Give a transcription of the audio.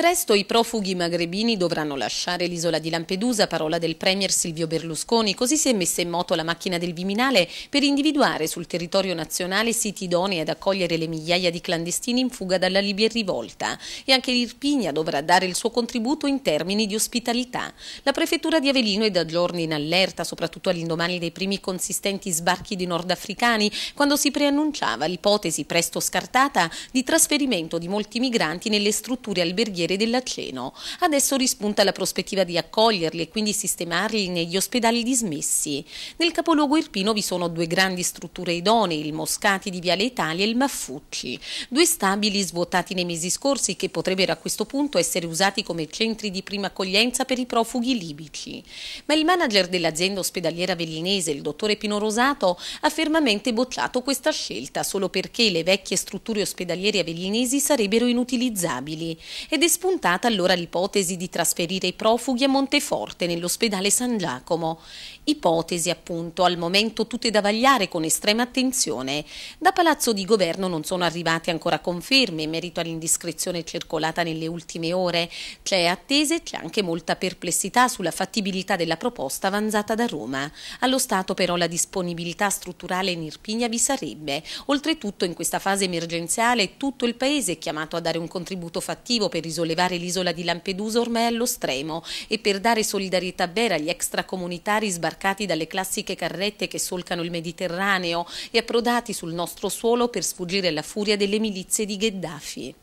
Presto i profughi magrebini dovranno lasciare l'isola di Lampedusa, parola del Premier Silvio Berlusconi. Così si è messa in moto la macchina del Viminale per individuare sul territorio nazionale siti idonei ad accogliere le migliaia di clandestini in fuga dalla Libia in rivolta. E anche l'Irpinia dovrà dare il suo contributo in termini di ospitalità. La prefettura di Avelino è da giorni in allerta, soprattutto all'indomani dei primi consistenti sbarchi di nordafricani, quando si preannunciava l'ipotesi presto scartata di trasferimento di molti migranti nelle strutture alberghiere stranieri dell'Aceno. Adesso rispunta la prospettiva di accoglierli e quindi sistemarli negli ospedali dismessi. Nel capoluogo irpino vi sono due grandi strutture idonee, il Moscati di Viale Italia e il Maffucci, due stabili svuotati nei mesi scorsi che potrebbero a questo punto essere usati come centri di prima accoglienza per i profughi libici. Ma il manager dell'azienda ospedaliera vellinese, il dottore Pino Rosato, ha fermamente bocciato questa scelta solo perché le vecchie strutture ospedaliere avellinesi sarebbero inutilizzabili ed è spuntata allora l'ipotesi di trasferire i profughi a Monteforte nell'ospedale San Giacomo. Ipotesi appunto al momento tutte da vagliare con estrema attenzione. Da Palazzo di Governo non sono arrivate ancora conferme in merito all'indiscrezione circolata nelle ultime ore. C'è attesa e c'è anche molta perplessità sulla fattibilità della proposta avanzata da Roma. Allo Stato però la disponibilità strutturale in Irpigna vi sarebbe. Oltretutto in questa fase emergenziale tutto il Paese è chiamato a dare un contributo fattivo per risolvere sollevare l'isola di Lampedusa ormai allo stremo e per dare solidarietà vera agli extracomunitari sbarcati dalle classiche carrette che solcano il Mediterraneo e approdati sul nostro suolo per sfuggire alla furia delle milizie di Gheddafi.